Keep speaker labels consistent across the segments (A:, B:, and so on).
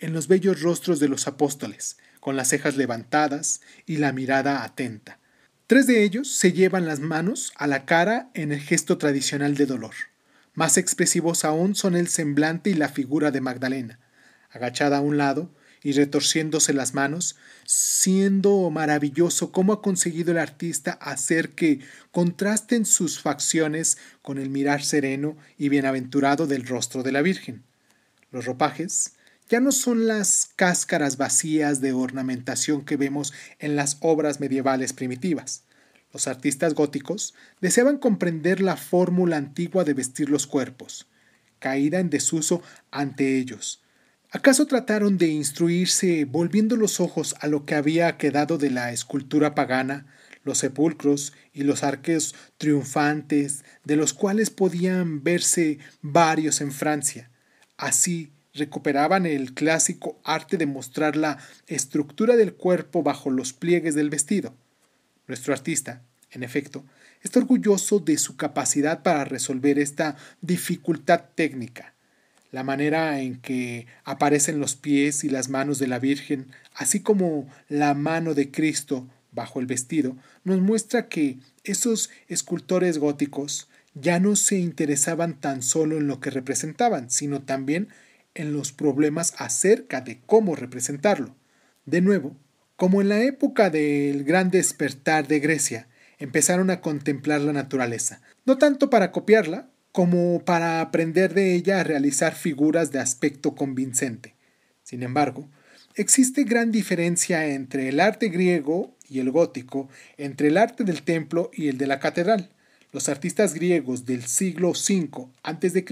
A: en los bellos rostros de los apóstoles, con las cejas levantadas y la mirada atenta. Tres de ellos se llevan las manos a la cara en el gesto tradicional de dolor. Más expresivos aún son el semblante y la figura de Magdalena, agachada a un lado y retorciéndose las manos, siendo maravilloso cómo ha conseguido el artista hacer que contrasten sus facciones con el mirar sereno y bienaventurado del rostro de la Virgen. Los ropajes, ya no son las cáscaras vacías de ornamentación que vemos en las obras medievales primitivas. Los artistas góticos deseaban comprender la fórmula antigua de vestir los cuerpos, caída en desuso ante ellos. ¿Acaso trataron de instruirse volviendo los ojos a lo que había quedado de la escultura pagana, los sepulcros y los arques triunfantes, de los cuales podían verse varios en Francia? Así, recuperaban el clásico arte de mostrar la estructura del cuerpo bajo los pliegues del vestido. Nuestro artista, en efecto, está orgulloso de su capacidad para resolver esta dificultad técnica. La manera en que aparecen los pies y las manos de la Virgen, así como la mano de Cristo bajo el vestido, nos muestra que esos escultores góticos ya no se interesaban tan solo en lo que representaban, sino también en en los problemas acerca de cómo representarlo. De nuevo, como en la época del gran despertar de Grecia, empezaron a contemplar la naturaleza, no tanto para copiarla, como para aprender de ella a realizar figuras de aspecto convincente. Sin embargo, existe gran diferencia entre el arte griego y el gótico, entre el arte del templo y el de la catedral. Los artistas griegos del siglo V a.C.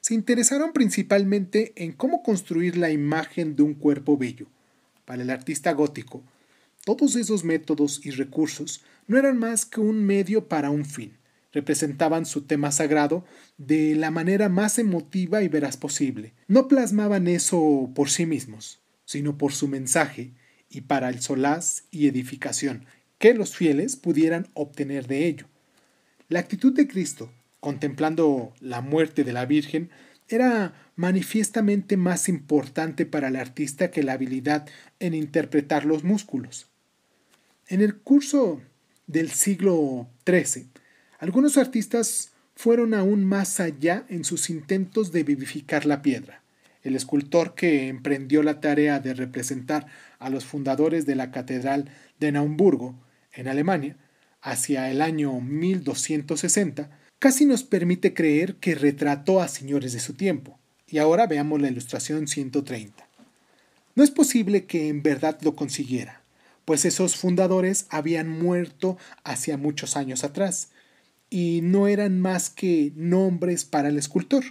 A: se interesaron principalmente en cómo construir la imagen de un cuerpo bello. Para el artista gótico, todos esos métodos y recursos no eran más que un medio para un fin. Representaban su tema sagrado de la manera más emotiva y veraz posible. No plasmaban eso por sí mismos, sino por su mensaje y para el solaz y edificación que los fieles pudieran obtener de ello. La actitud de Cristo, contemplando la muerte de la Virgen, era manifiestamente más importante para el artista que la habilidad en interpretar los músculos. En el curso del siglo XIII, algunos artistas fueron aún más allá en sus intentos de vivificar la piedra. El escultor que emprendió la tarea de representar a los fundadores de la Catedral de Naumburgo, en Alemania, hacia el año 1260, casi nos permite creer que retrató a señores de su tiempo. Y ahora veamos la ilustración 130. No es posible que en verdad lo consiguiera, pues esos fundadores habían muerto hacía muchos años atrás, y no eran más que nombres para el escultor.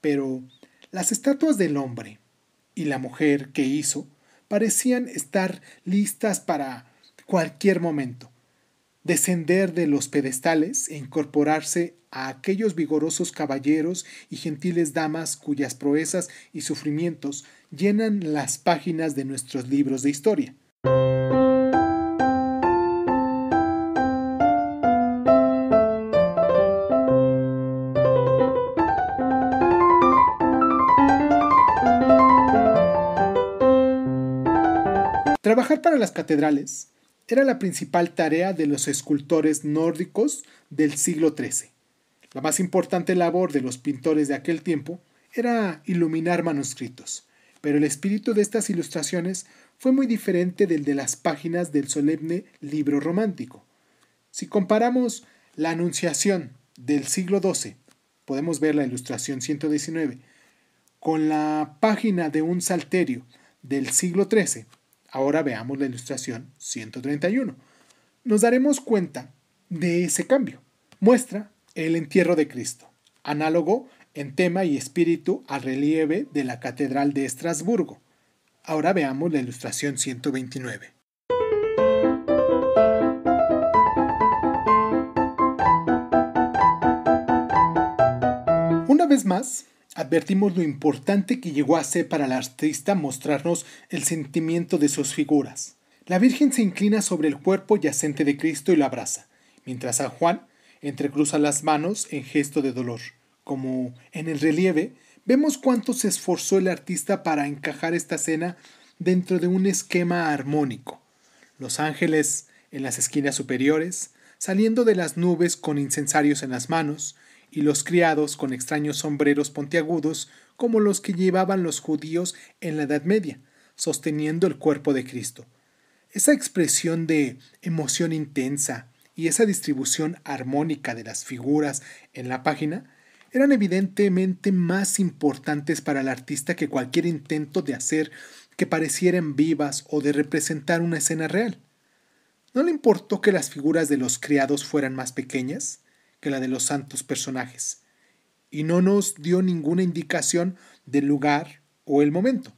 A: Pero las estatuas del hombre y la mujer que hizo parecían estar listas para cualquier momento, descender de los pedestales e incorporarse a aquellos vigorosos caballeros y gentiles damas cuyas proezas y sufrimientos llenan las páginas de nuestros libros de historia. Trabajar para las catedrales era la principal tarea de los escultores nórdicos del siglo XIII. La más importante labor de los pintores de aquel tiempo era iluminar manuscritos, pero el espíritu de estas ilustraciones fue muy diferente del de las páginas del solemne libro romántico. Si comparamos la Anunciación del siglo XII, podemos ver la ilustración 119, con la página de un salterio del siglo XIII, Ahora veamos la ilustración 131. Nos daremos cuenta de ese cambio. Muestra el entierro de Cristo, análogo en tema y espíritu al relieve de la Catedral de Estrasburgo. Ahora veamos la ilustración 129. Una vez más, advertimos lo importante que llegó a ser para el artista mostrarnos el sentimiento de sus figuras. La Virgen se inclina sobre el cuerpo yacente de Cristo y la abraza, mientras San Juan entrecruza las manos en gesto de dolor. Como en el relieve, vemos cuánto se esforzó el artista para encajar esta escena dentro de un esquema armónico. Los ángeles en las esquinas superiores, saliendo de las nubes con incensarios en las manos, y los criados con extraños sombreros pontiagudos como los que llevaban los judíos en la Edad Media, sosteniendo el cuerpo de Cristo. Esa expresión de emoción intensa y esa distribución armónica de las figuras en la página eran evidentemente más importantes para el artista que cualquier intento de hacer que parecieran vivas o de representar una escena real. ¿No le importó que las figuras de los criados fueran más pequeñas? que la de los santos personajes, y no nos dio ninguna indicación del lugar o el momento.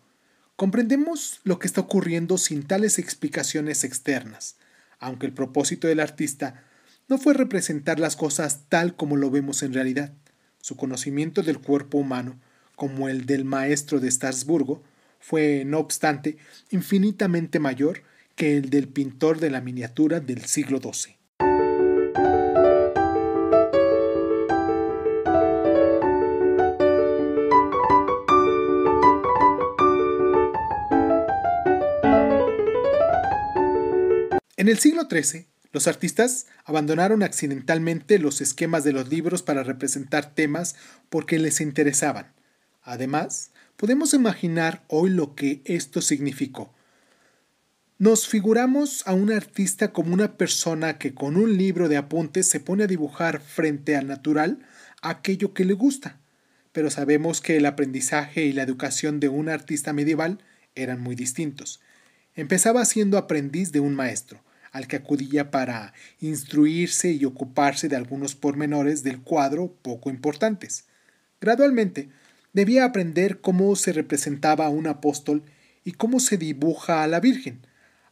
A: Comprendemos lo que está ocurriendo sin tales explicaciones externas, aunque el propósito del artista no fue representar las cosas tal como lo vemos en realidad. Su conocimiento del cuerpo humano, como el del maestro de Estrasburgo, fue, no obstante, infinitamente mayor que el del pintor de la miniatura del siglo XII. En el siglo XIII, los artistas abandonaron accidentalmente los esquemas de los libros para representar temas porque les interesaban. Además, podemos imaginar hoy lo que esto significó. Nos figuramos a un artista como una persona que con un libro de apuntes se pone a dibujar frente al natural aquello que le gusta, pero sabemos que el aprendizaje y la educación de un artista medieval eran muy distintos. Empezaba siendo aprendiz de un maestro, al que acudía para instruirse y ocuparse de algunos pormenores del cuadro poco importantes. Gradualmente, debía aprender cómo se representaba a un apóstol y cómo se dibuja a la Virgen.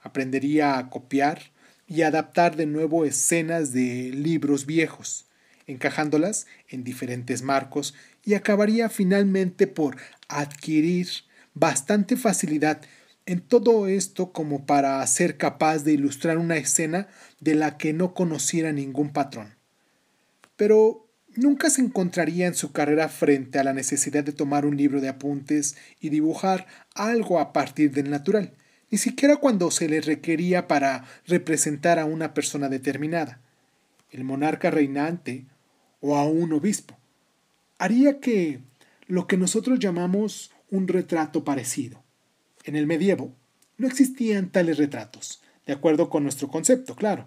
A: Aprendería a copiar y adaptar de nuevo escenas de libros viejos, encajándolas en diferentes marcos y acabaría finalmente por adquirir bastante facilidad en todo esto como para ser capaz de ilustrar una escena de la que no conociera ningún patrón. Pero nunca se encontraría en su carrera frente a la necesidad de tomar un libro de apuntes y dibujar algo a partir del natural, ni siquiera cuando se le requería para representar a una persona determinada, el monarca reinante o a un obispo. Haría que lo que nosotros llamamos un retrato parecido en el medievo no existían tales retratos, de acuerdo con nuestro concepto, claro.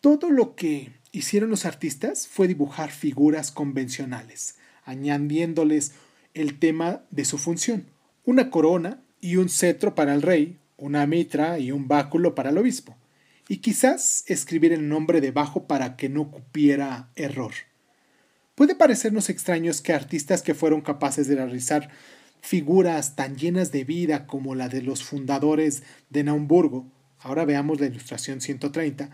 A: Todo lo que hicieron los artistas fue dibujar figuras convencionales, añadiéndoles el tema de su función, una corona y un cetro para el rey, una mitra y un báculo para el obispo, y quizás escribir el nombre debajo para que no cupiera error. Puede parecernos extraños que artistas que fueron capaces de realizar figuras tan llenas de vida como la de los fundadores de Naumburgo, ahora veamos la ilustración 130,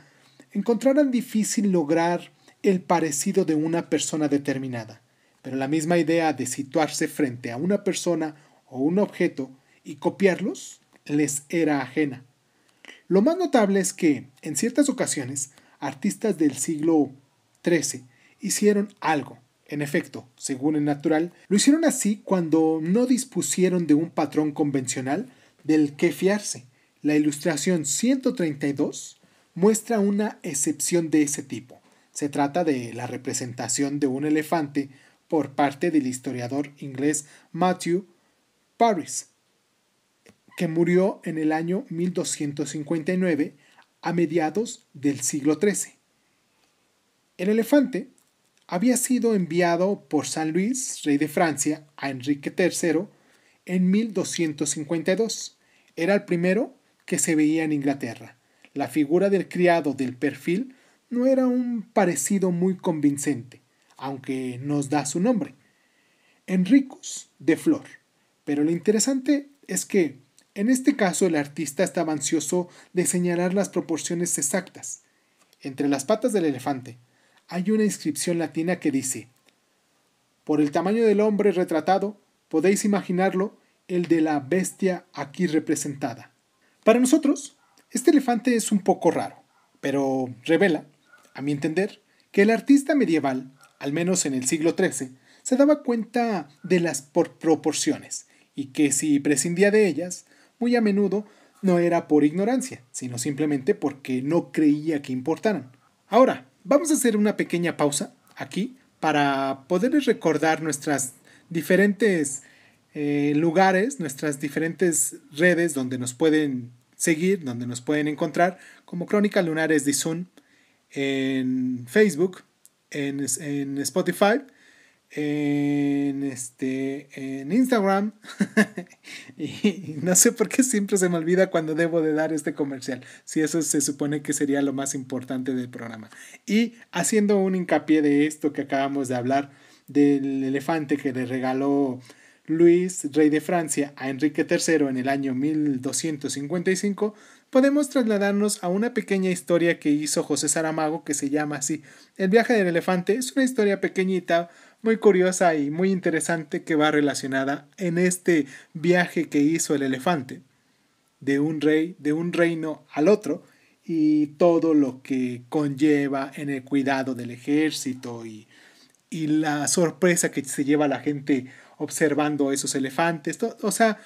A: encontrarán difícil lograr el parecido de una persona determinada, pero la misma idea de situarse frente a una persona o un objeto y copiarlos les era ajena. Lo más notable es que, en ciertas ocasiones, artistas del siglo XIII hicieron algo, en efecto, según el natural, lo hicieron así cuando no dispusieron de un patrón convencional del que fiarse. La ilustración 132 muestra una excepción de ese tipo. Se trata de la representación de un elefante por parte del historiador inglés Matthew Paris, que murió en el año 1259 a mediados del siglo XIII. El elefante había sido enviado por San Luis, rey de Francia, a Enrique III en 1252. Era el primero que se veía en Inglaterra. La figura del criado del perfil no era un parecido muy convincente, aunque nos da su nombre. Enricus de Flor. Pero lo interesante es que en este caso el artista estaba ansioso de señalar las proporciones exactas entre las patas del elefante hay una inscripción latina que dice, por el tamaño del hombre retratado, podéis imaginarlo el de la bestia aquí representada. Para nosotros, este elefante es un poco raro, pero revela, a mi entender, que el artista medieval, al menos en el siglo XIII, se daba cuenta de las proporciones y que si prescindía de ellas, muy a menudo no era por ignorancia, sino simplemente porque no creía que importaran. Ahora, Vamos a hacer una pequeña pausa aquí para poderles recordar nuestras diferentes eh, lugares, nuestras diferentes redes donde nos pueden seguir, donde nos pueden encontrar, como Crónica Lunares de Zoom en Facebook, en, en Spotify en este en Instagram y no sé por qué siempre se me olvida cuando debo de dar este comercial si eso se supone que sería lo más importante del programa y haciendo un hincapié de esto que acabamos de hablar del elefante que le regaló Luis, rey de Francia, a Enrique III en el año 1255, podemos trasladarnos a una pequeña historia que hizo José Saramago que se llama así. El viaje del elefante es una historia pequeñita muy curiosa y muy interesante que va relacionada en este viaje que hizo el elefante de un rey, de un reino al otro y todo lo que conlleva en el cuidado del ejército y, y la sorpresa que se lleva la gente observando esos elefantes. O sea,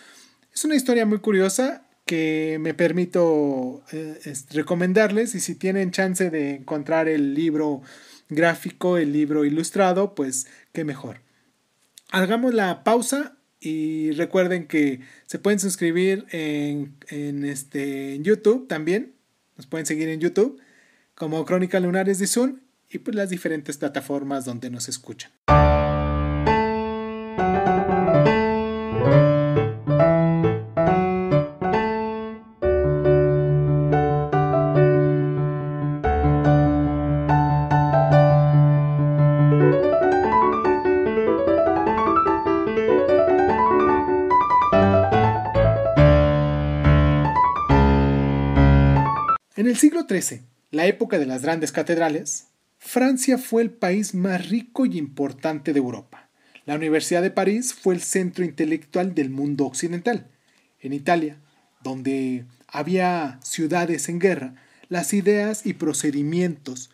A: es una historia muy curiosa que me permito eh, recomendarles y si tienen chance de encontrar el libro gráfico, el libro ilustrado, pues qué mejor. Hagamos la pausa y recuerden que se pueden suscribir en, este, YouTube también. Nos pueden seguir en YouTube como Crónica Lunares de Zoom y pues las diferentes plataformas donde nos escuchan. 13. la época de las grandes catedrales, Francia fue el país más rico y importante de Europa. La Universidad de París fue el centro intelectual del mundo occidental. En Italia, donde había ciudades en guerra, las ideas y procedimientos,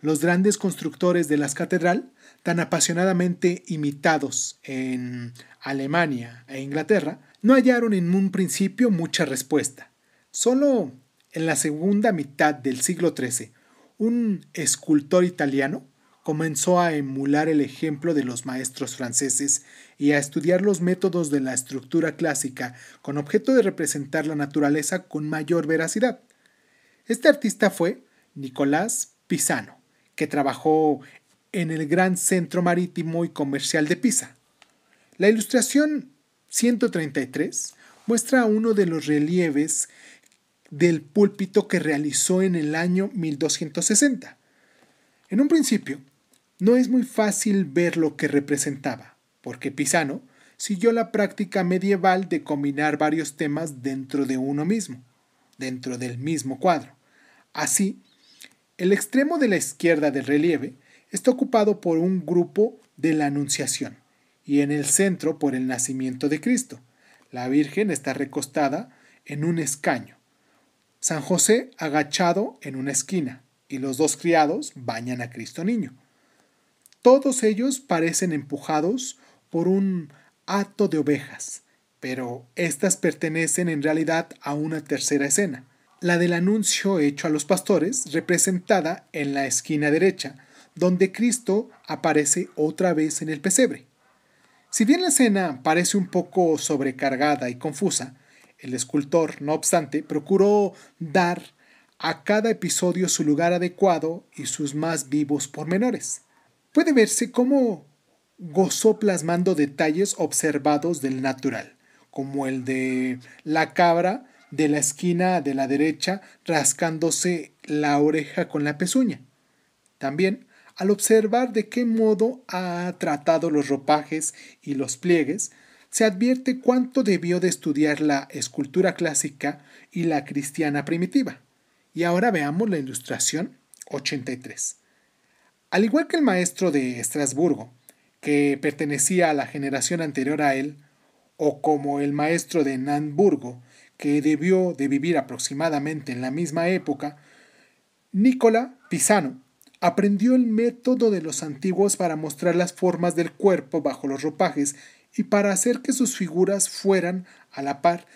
A: los grandes constructores de las catedrales tan apasionadamente imitados en Alemania e Inglaterra, no hallaron en un principio mucha respuesta. Solo en la segunda mitad del siglo XIII, un escultor italiano comenzó a emular el ejemplo de los maestros franceses y a estudiar los métodos de la estructura clásica con objeto de representar la naturaleza con mayor veracidad. Este artista fue Nicolás Pisano, que trabajó en el gran centro marítimo y comercial de Pisa. La ilustración 133 muestra uno de los relieves del púlpito que realizó en el año 1260. En un principio, no es muy fácil ver lo que representaba, porque Pisano siguió la práctica medieval de combinar varios temas dentro de uno mismo, dentro del mismo cuadro. Así, el extremo de la izquierda del relieve está ocupado por un grupo de la Anunciación y en el centro por el nacimiento de Cristo. La Virgen está recostada en un escaño San José agachado en una esquina y los dos criados bañan a Cristo Niño. Todos ellos parecen empujados por un hato de ovejas, pero éstas pertenecen en realidad a una tercera escena, la del anuncio hecho a los pastores, representada en la esquina derecha, donde Cristo aparece otra vez en el pesebre. Si bien la escena parece un poco sobrecargada y confusa, el escultor, no obstante, procuró dar a cada episodio su lugar adecuado y sus más vivos pormenores. Puede verse cómo gozó plasmando detalles observados del natural, como el de la cabra de la esquina de la derecha rascándose la oreja con la pezuña. También, al observar de qué modo ha tratado los ropajes y los pliegues, se advierte cuánto debió de estudiar la escultura clásica y la cristiana primitiva. Y ahora veamos la ilustración 83. Al igual que el maestro de Estrasburgo, que pertenecía a la generación anterior a él, o como el maestro de Nanburgo, que debió de vivir aproximadamente en la misma época, Nicola Pisano aprendió el método de los antiguos para mostrar las formas del cuerpo bajo los ropajes y para hacer que sus figuras fueran a la par